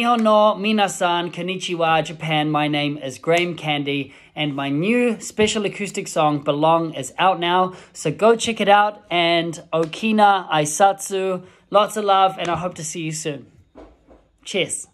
no minasan konnichiwa Japan. My name is Graham Candy and my new special acoustic song Belong is out now. So go check it out and Okina Aisatsu. Lots of love and I hope to see you soon. Cheers.